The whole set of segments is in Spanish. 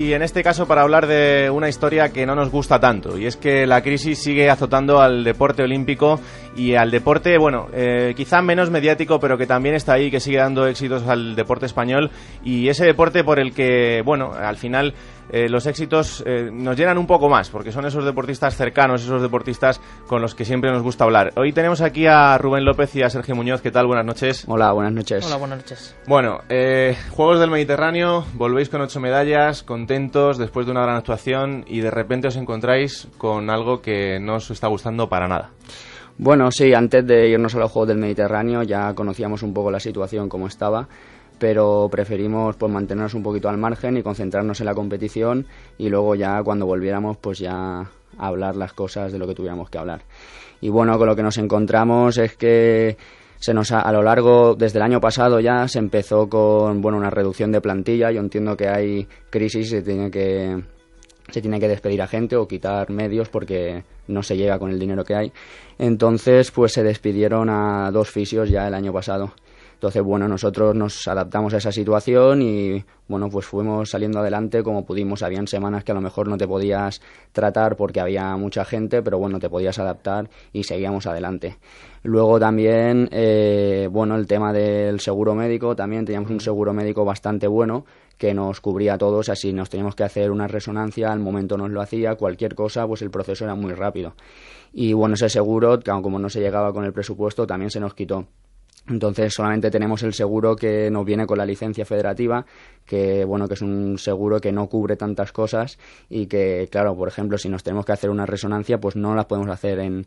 Y en este caso para hablar de una historia que no nos gusta tanto, y es que la crisis sigue azotando al deporte olímpico y al deporte, bueno, eh, quizá menos mediático, pero que también está ahí, que sigue dando éxitos al deporte español, y ese deporte por el que, bueno, al final eh, los éxitos eh, nos llenan un poco más, porque son esos deportistas cercanos, esos deportistas con los que siempre nos gusta hablar. Hoy tenemos aquí a Rubén López y a Sergio Muñoz. ¿Qué tal? Buenas noches. Hola, buenas noches. Hola, buenas noches. Bueno, eh, Juegos del Mediterráneo, volvéis con ocho medallas, contentos después de una gran actuación y de repente os encontráis con algo que no os está gustando para nada. Bueno, sí, antes de irnos a los Juegos del Mediterráneo ya conocíamos un poco la situación como estaba pero preferimos pues mantenernos un poquito al margen y concentrarnos en la competición y luego ya cuando volviéramos pues ya hablar las cosas de lo que tuviéramos que hablar. Y bueno, con lo que nos encontramos es que se nos a lo largo desde el año pasado ya se empezó con bueno una reducción de plantilla, yo entiendo que hay crisis y se tiene que se tiene que despedir a gente o quitar medios porque no se llega con el dinero que hay. Entonces, pues se despidieron a dos fisios ya el año pasado. Entonces, bueno, nosotros nos adaptamos a esa situación y, bueno, pues fuimos saliendo adelante como pudimos. Habían semanas que a lo mejor no te podías tratar porque había mucha gente, pero bueno, te podías adaptar y seguíamos adelante. Luego también, eh, bueno, el tema del seguro médico, también teníamos un seguro médico bastante bueno que nos cubría a todos, así nos teníamos que hacer una resonancia, al momento nos lo hacía, cualquier cosa, pues el proceso era muy rápido. Y bueno, ese seguro, como no se llegaba con el presupuesto, también se nos quitó. Entonces solamente tenemos el seguro que nos viene con la licencia federativa, que bueno, que es un seguro que no cubre tantas cosas y que, claro, por ejemplo, si nos tenemos que hacer una resonancia, pues no las podemos hacer en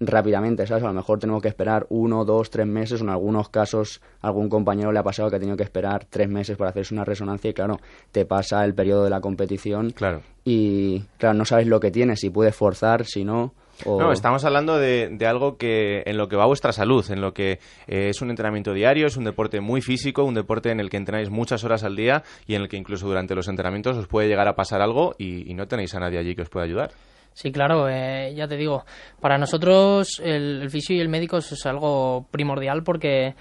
rápidamente, ¿sabes? A lo mejor tenemos que esperar uno, dos, tres meses, en algunos casos algún compañero le ha pasado que ha tenido que esperar tres meses para hacerse una resonancia y claro, te pasa el periodo de la competición claro. y claro, no sabes lo que tienes, si puedes forzar, si no, no, estamos hablando de, algo que en lo que va vuestra salud, en lo que eh, es un entrenamiento diario, es un deporte muy físico, un deporte en el que entrenáis muchas horas al día y en el que incluso durante los entrenamientos os puede llegar a pasar algo y, no tenéis a nadie allí que os pueda ayudar. Sí, claro, eh, ya te digo, para nosotros el, físico fisio y el médico es algo primordial porque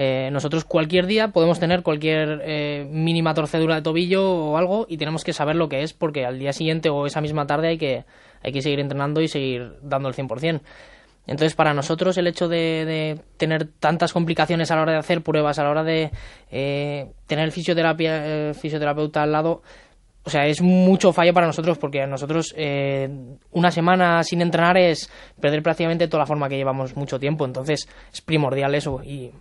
eh, nosotros cualquier día podemos tener cualquier eh, mínima torcedura de tobillo o algo y tenemos que saber lo que es porque al día siguiente o esa misma tarde hay que, hay que seguir entrenando y seguir dando el 100%. Entonces, para nosotros el hecho de, tener tantas complicaciones a la hora de hacer pruebas, a la hora de eh, tener el fisioterapia, fisioterapeuta al lado, o sea, es mucho fallo para nosotros porque nosotros una semana sin entrenar es perder prácticamente toda la forma que llevamos mucho tiempo. Entonces, es primordial eso y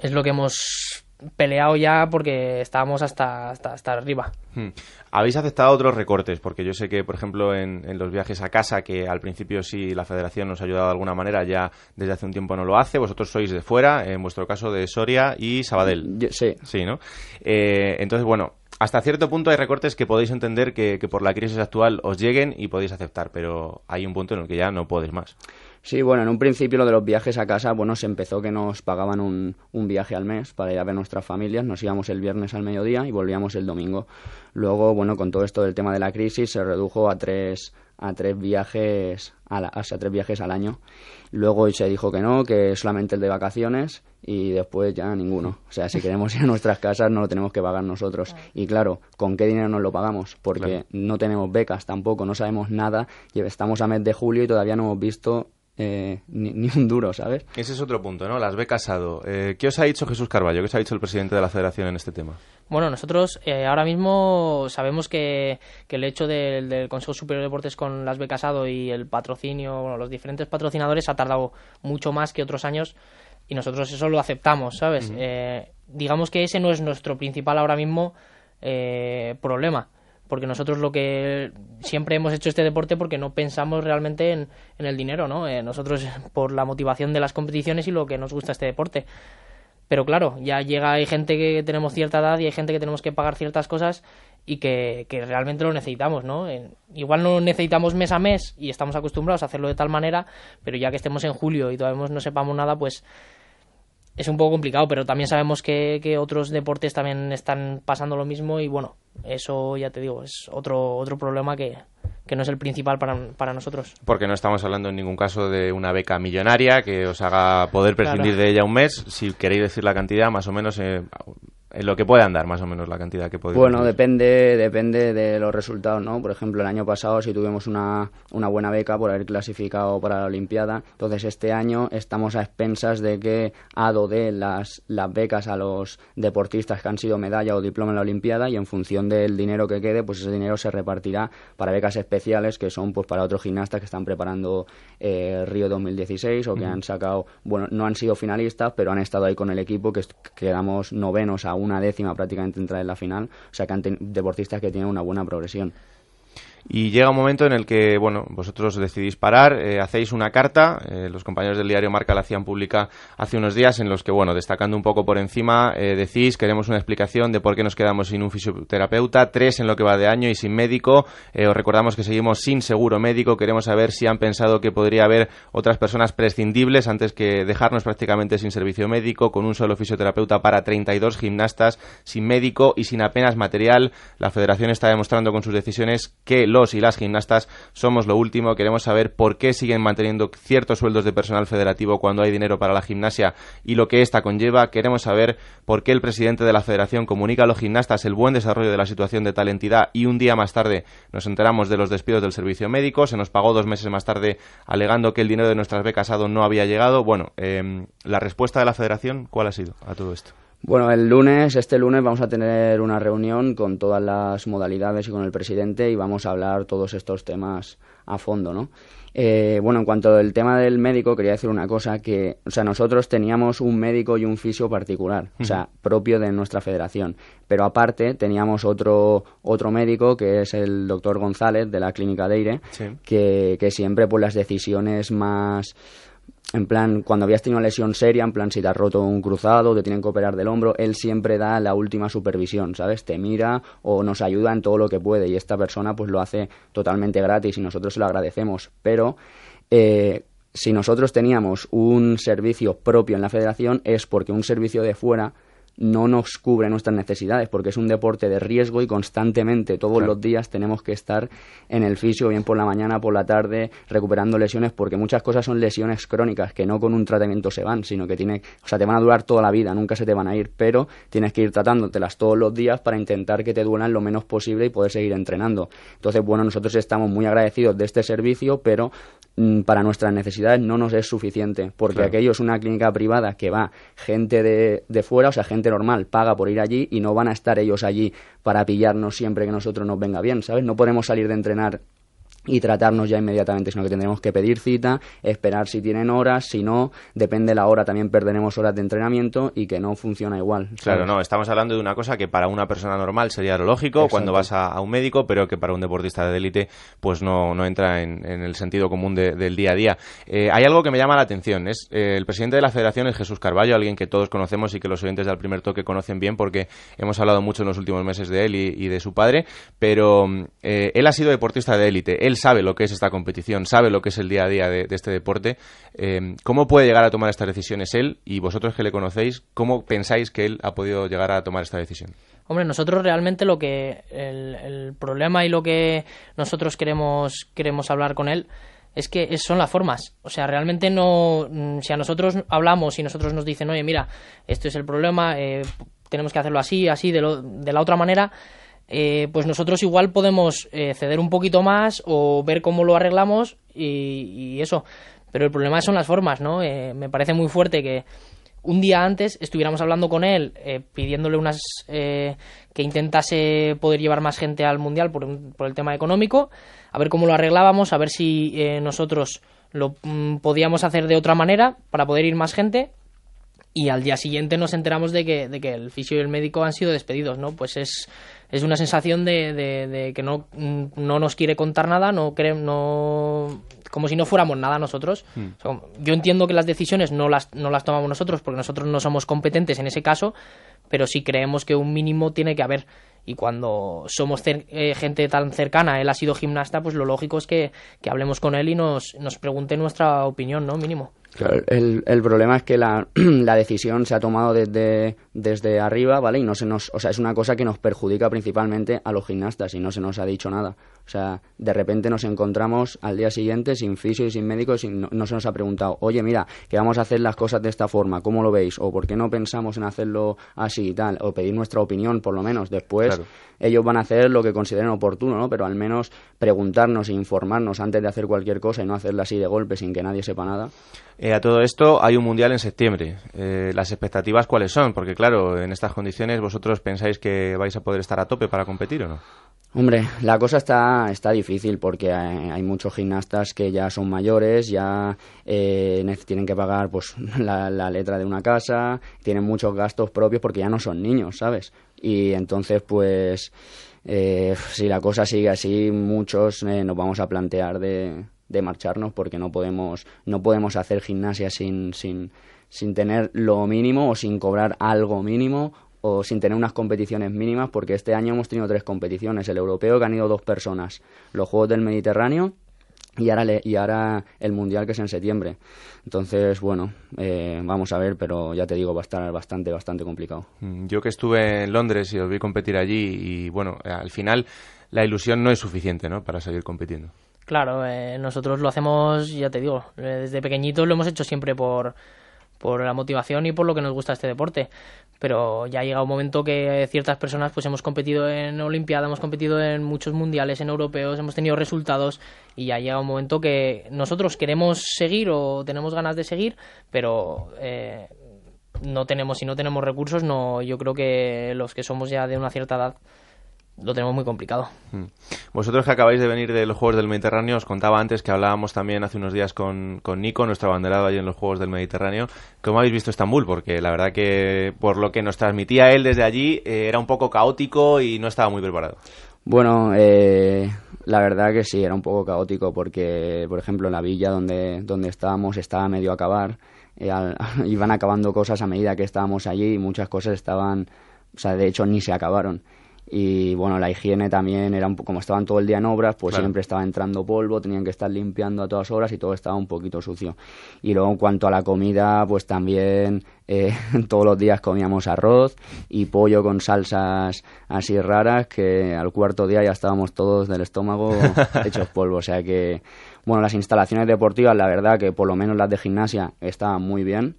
es lo que hemos peleado ya porque estábamos hasta, hasta, hasta arriba. Hmm. ¿Habéis aceptado otros recortes? Porque yo sé que, por ejemplo, en, los viajes a casa, que al principio sí la federación nos ha ayudado de alguna manera, ya desde hace un tiempo no lo hace. Vosotros sois de fuera, en vuestro caso de Soria y Sabadell. sí. Sí, ¿no? Eh, entonces, bueno, hasta cierto punto hay recortes que podéis entender que, por la crisis actual os lleguen y podéis aceptar, pero hay un punto en el que ya no podéis más. Sí, bueno, en un principio lo de los viajes a casa, bueno, se empezó que nos pagaban un, un viaje al mes para ir a ver nuestras familias, nos íbamos el viernes al mediodía y volvíamos el domingo. Luego, bueno, con todo esto del tema de la crisis se redujo a tres, a tres viajes a tres viajes al año. Luego se dijo que no, que solamente el de vacaciones y después ya ninguno. O sea, si queremos ir a nuestras casas no lo tenemos que pagar nosotros. Y claro, ¿con qué dinero nos lo pagamos? Porque no tenemos becas tampoco, no sabemos nada. Estamos a mes de julio y todavía no hemos visto eh, ni, un duro, ¿sabes? Ese es otro punto, ¿no? Las B casado. Eh, ¿Qué os ha dicho Jesús Carballo? ¿Qué os ha dicho el presidente de la federación en este tema? Bueno, nosotros eh, ahora mismo sabemos que, el hecho del, Consejo Superior de Deportes con las B casado y el patrocinio, bueno, los diferentes patrocinadores ha tardado mucho más que otros años y nosotros eso lo aceptamos, ¿sabes? digamos que ese no es nuestro principal ahora mismo problema porque nosotros lo que siempre hemos hecho este deporte porque no pensamos realmente en, el dinero, ¿no? Eh, nosotros por la motivación de las competiciones y lo que nos gusta este deporte. Pero claro, ya llega, hay gente que tenemos cierta edad y hay gente que tenemos que pagar ciertas cosas y que, realmente lo necesitamos, ¿no? igual no necesitamos mes a mes y estamos acostumbrados a hacerlo de tal manera, pero ya que estemos en julio y todavía no sepamos nada, pues es un poco complicado, pero también sabemos que, que, otros deportes también están pasando lo mismo y bueno, eso ya te digo, es otro, otro problema que, no es el principal para, para, nosotros. Porque no estamos hablando en ningún caso de una beca millonaria que os haga poder prescindir de ella un mes. Si queréis decir la cantidad, más o menos eh, lo que puede andar, más o menos, la cantidad que puede Bueno, depende, depende de los resultados, ¿no? Por ejemplo, el año pasado si tuvimos una, buena beca por haber clasificado para la Olimpiada. Entonces, este año estamos a expensas de que ADO dé las, las becas a los deportistas que han sido medalla o diploma en la Olimpiada y en función del dinero que quede, pues ese dinero se repartirá para becas especiales que son pues para otros gimnastas que están preparando eh, Río 2016 o que han sacado, bueno, no han sido finalistas, pero han estado ahí con el equipo que quedamos novenos a una décima prácticamente entrar en la final. O sea que deportistas que tienen una buena progresión. Y llega un momento en el que, bueno, vosotros decidís parar, eh, hacéis una carta, eh, los compañeros del diario Marca la hacían pública hace unos días, en los que, bueno, destacando un poco por encima, eh, decís, queremos una explicación de por qué nos quedamos sin un fisioterapeuta, tres en lo que va de año y sin médico, os recordamos que seguimos sin seguro médico, queremos saber si han pensado que podría haber otras personas prescindibles antes que dejarnos prácticamente sin servicio médico, con un solo fisioterapeuta para 32 gimnastas, sin médico y sin apenas material. La federación está demostrando con sus decisiones que los y las gimnastas somos lo último. Queremos saber por qué siguen manteniendo ciertos sueldos de personal federativo cuando hay dinero para la gimnasia y lo que esta conlleva. Queremos saber por qué el presidente de la federación comunica a los gimnastas el buen desarrollo de la situación de tal entidad y un día más tarde nos enteramos de los despidos del servicio médico. Se nos pagó dos meses más tarde alegando que el dinero de nuestras becas ADO no había llegado. Bueno, em, la respuesta de la federación, ¿cuál ha sido a todo esto? Bueno, el lunes, este lunes vamos a tener una reunión con todas las modalidades y con el presidente y vamos a hablar todos estos temas a fondo, ¿no? Eh, bueno, en cuanto al tema del médico, quería decir una cosa que, o sea, nosotros teníamos un médico y un fisio particular, o sea, propio de nuestra federación, pero aparte teníamos otro, otro médico que es el doctor González de la Clínica de Aire, que, que siempre por pues, las decisiones más en plan, cuando habías tenido una lesión seria, en plan, si te has roto un cruzado, te tienen que operar del hombro, él siempre da la última supervisión, ¿sabes? Te mira o nos ayuda en todo lo que puede y esta persona pues lo hace totalmente gratis y nosotros se lo agradecemos. Pero eh, si nosotros teníamos un servicio propio en la federación es porque un servicio de fuera no nos cubre nuestras necesidades, porque es un deporte de riesgo y constantemente, todos los días, tenemos que estar en el fisio, bien por la mañana, por la tarde, recuperando lesiones, porque muchas cosas son lesiones crónicas, que no con un tratamiento se van, sino que tiene, o sea, te van a durar toda la vida, nunca se te van a ir, pero tienes que ir tratándotelas todos los días para intentar que te duelan lo menos posible y poder seguir entrenando. Entonces, bueno, nosotros estamos muy agradecidos de este servicio, pero mm, para nuestras necesidades no nos es suficiente, porque aquello es una clínica privada que va gente de fuera, o sea, gente normal paga por ir allí y no van a estar ellos allí para pillarnos siempre que nosotros nos venga bien, ¿sabes? No podemos salir de entrenar y tratarnos ya inmediatamente, sino que tendremos que pedir cita, esperar si tienen horas, si no, depende la hora, también perderemos horas de entrenamiento y que no funciona igual. Claro, no, estamos hablando de una cosa que para una persona normal sería lógico cuando vas a, un médico, pero que para un deportista de élite pues no, no entra en, el sentido común del día a día. Eh, hay algo que me llama la atención, es eh, el presidente de la federación es Jesús Carballo, alguien que todos conocemos y que los oyentes del primer toque conocen bien porque hemos hablado mucho en los últimos meses de él y, de su padre, pero mm, eh, él ha sido deportista de élite, él sabe lo que es esta competición, sabe lo que es el día a día de, este deporte. Eh, ¿Cómo puede llegar a tomar estas decisiones él y vosotros que le conocéis, cómo pensáis que él ha podido llegar a tomar esta decisión? Hombre, nosotros realmente lo que el, problema y lo que nosotros queremos queremos hablar con él es que son las formas. O sea, realmente no. Mm, si a nosotros hablamos y nosotros nos dicen, oye, mira, esto es el problema, eh, tenemos que hacerlo así, así, de, de la otra manera, eh, pues nosotros igual podemos eh, ceder un poquito más o ver cómo lo arreglamos y, eso. Pero el problema son las formas, ¿no? Eh, me parece muy fuerte que un día antes estuviéramos hablando con él, pidiéndole unas que intentase poder llevar más gente al mundial por, por, el tema económico, a ver cómo lo arreglábamos, a ver si nosotros lo mm, podíamos hacer de otra manera para poder ir más gente y al día siguiente nos enteramos de que, de que el fisio y el médico han sido despedidos, ¿no? Pues es es una sensación de, de, que no, no, nos quiere contar nada, no, no como si no fuéramos nada nosotros. Hmm. yo entiendo que las decisiones no las, no las tomamos nosotros porque nosotros no somos competentes en ese caso, pero sí creemos que un mínimo tiene que haber. Y cuando somos eh, gente tan cercana, él ha sido gimnasta, pues lo lógico es que, que hablemos con él y nos, nos pregunte nuestra opinión, ¿no? Mínimo el, problema es que la, decisión se ha tomado desde, desde arriba, ¿vale? Y no se nos, o sea, es una cosa que nos perjudica principalmente a los gimnastas y no se nos ha dicho nada. O sea, de repente nos encontramos al día siguiente sin fisio y sin médico y no, se nos ha preguntado, oye, mira, que vamos a hacer las cosas de esta forma, ¿cómo lo veis? O ¿por qué no pensamos en hacerlo así y tal? O pedir nuestra opinión, por lo menos. Después ellos van a hacer lo que consideren oportuno, ¿no? Pero al menos preguntarnos e informarnos antes de hacer cualquier cosa y no hacerla así de golpe sin que nadie sepa nada. Eh, a todo esto hay un mundial en septiembre. Eh, ¿Las expectativas cuáles son? Porque claro, en estas condiciones vosotros pensáis que vais a poder estar a tope para competir o no? Hombre, la cosa está, está difícil porque hay, muchos gimnastas que ya son mayores, ya eh, tienen que pagar pues, la, letra de una casa, tienen muchos gastos propios porque ya no son niños, ¿sabes? Y entonces, pues, si la cosa sigue así, muchos nos vamos a plantear de, de marcharnos porque no podemos, no podemos hacer gimnasia sin, sin, tener lo mínimo o sin cobrar algo mínimo o sin tener unas competiciones mínimas porque este año hemos tenido tres competiciones, el europeo que han ido dos personas, los Juegos del Mediterráneo y ahora, y ahora el Mundial que es en septiembre. Entonces, bueno, eh, vamos a ver, pero ya te digo, va a estar bastante, bastante complicado. Mm, yo que estuve en Londres y os vi competir allí y bueno, al final la ilusión no es suficiente ¿no? para seguir compitiendo. Claro, eh, nosotros lo hacemos, ya te digo, eh, desde pequeñitos lo hemos hecho siempre por, por la motivación y por lo que nos gusta este deporte. Pero ya ha llegado un momento que ciertas personas pues hemos competido en Olimpiada, hemos competido en muchos mundiales, en europeos, hemos tenido resultados y ya ha llegado un momento que nosotros queremos seguir o tenemos ganas de seguir, pero eh, no tenemos, si no tenemos recursos, no, yo creo que los que somos ya de una cierta edad lo tenemos muy complicado. Mm. Vosotros que acabáis de venir de los Juegos del Mediterráneo, os contaba antes que hablábamos también hace unos días con, Nico, nuestro abanderado allí en los Juegos del Mediterráneo. ¿Cómo habéis visto Estambul? Porque la verdad que por lo que nos transmitía él desde allí eh, era un poco caótico y no estaba muy preparado. Bueno, eh, la verdad que sí, era un poco caótico porque, por ejemplo, la villa donde, donde estábamos estaba medio a acabar. Eh, iban acabando cosas a medida que estábamos allí y muchas cosas estaban, o sea, de hecho ni se acabaron y bueno, la higiene también era como estaban todo el día en obras, pues siempre estaba entrando polvo, tenían que estar limpiando a todas horas y todo estaba un poquito sucio. Y luego en cuanto a la comida, pues también eh, todos los días comíamos arroz y pollo con salsas así raras que al cuarto día ya estábamos todos del estómago hechos polvo, o sea que bueno, las instalaciones deportivas, la verdad que por lo menos las de gimnasia estaban muy bien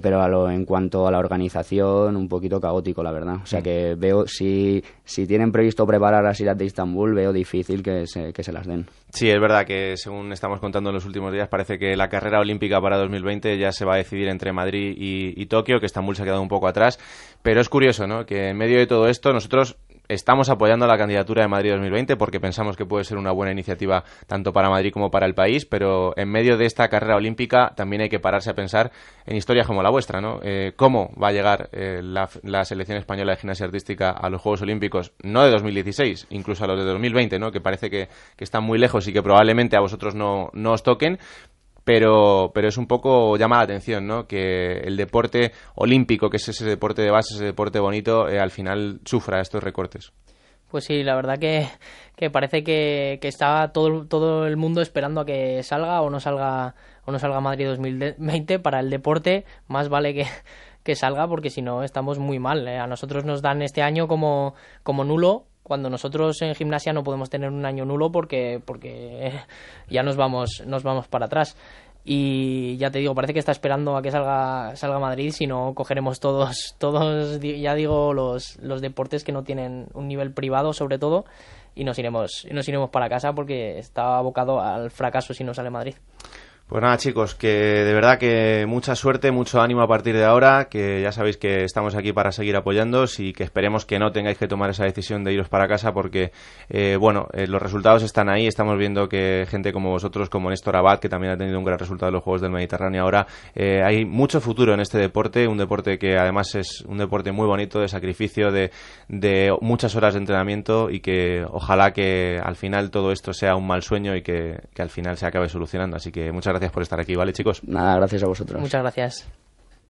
pero a lo, en cuanto a la organización, un poquito caótico, la verdad. O sea mm. que veo, si, si tienen previsto preparar las iras de Estambul, veo difícil que se, que se las den. Sí, es verdad que según estamos contando en los últimos días, parece que la carrera olímpica para 2020 ya se va a decidir entre Madrid y, y Tokio, que Estambul se ha quedado un poco atrás. Pero es curioso, ¿no? Que en medio de todo esto, nosotros Estamos apoyando la candidatura de Madrid 2020 porque pensamos que puede ser una buena iniciativa tanto para Madrid como para el país, pero en medio de esta carrera olímpica también hay que pararse a pensar en historias como la vuestra, ¿no? Eh, ¿Cómo va a llegar eh, la, selección española de gimnasia artística a los Juegos Olímpicos? No de 2016, incluso a los de 2020, ¿no? Que parece que, están muy lejos y que probablemente a vosotros no, no os toquen, pero, pero es un poco, llama la atención, ¿no? Que el deporte olímpico, que es ese deporte de base, ese deporte bonito, eh, al final sufra estos recortes. Pues sí, la verdad que, parece que, que está todo, todo el mundo esperando a que salga o no salga o no salga Madrid 2020 para el deporte, más vale que, salga porque si no estamos muy mal. Eh. A nosotros nos dan este año como, como nulo cuando nosotros en gimnasia no podemos tener un año nulo porque, porque ya nos vamos, nos vamos para atrás. Y ya te digo, parece que está esperando a que salga, salga Madrid, si no cogeremos todos, todos, ya digo, los, los deportes que no tienen un nivel privado sobre todo y nos iremos, nos iremos para casa porque está abocado al fracaso si no sale Madrid. Pues nada, chicos, que de verdad que mucha suerte, mucho ánimo a partir de ahora, que ya sabéis que estamos aquí para seguir apoyándoos y que esperemos que no tengáis que tomar esa decisión de iros para casa porque, eh, bueno, eh, los resultados están ahí, estamos viendo que gente como vosotros, como Néstor Abad, que también ha tenido un gran resultado en los Juegos del Mediterráneo ahora, eh, hay mucho futuro en este deporte, un deporte que además es un deporte muy bonito, de sacrificio, de, muchas horas de entrenamiento y que ojalá que al final todo esto sea un mal sueño y que, que al final se acabe solucionando. Así que muchas gracias por estar aquí, ¿vale, chicos? Nada, gracias a vosotros. Muchas gracias.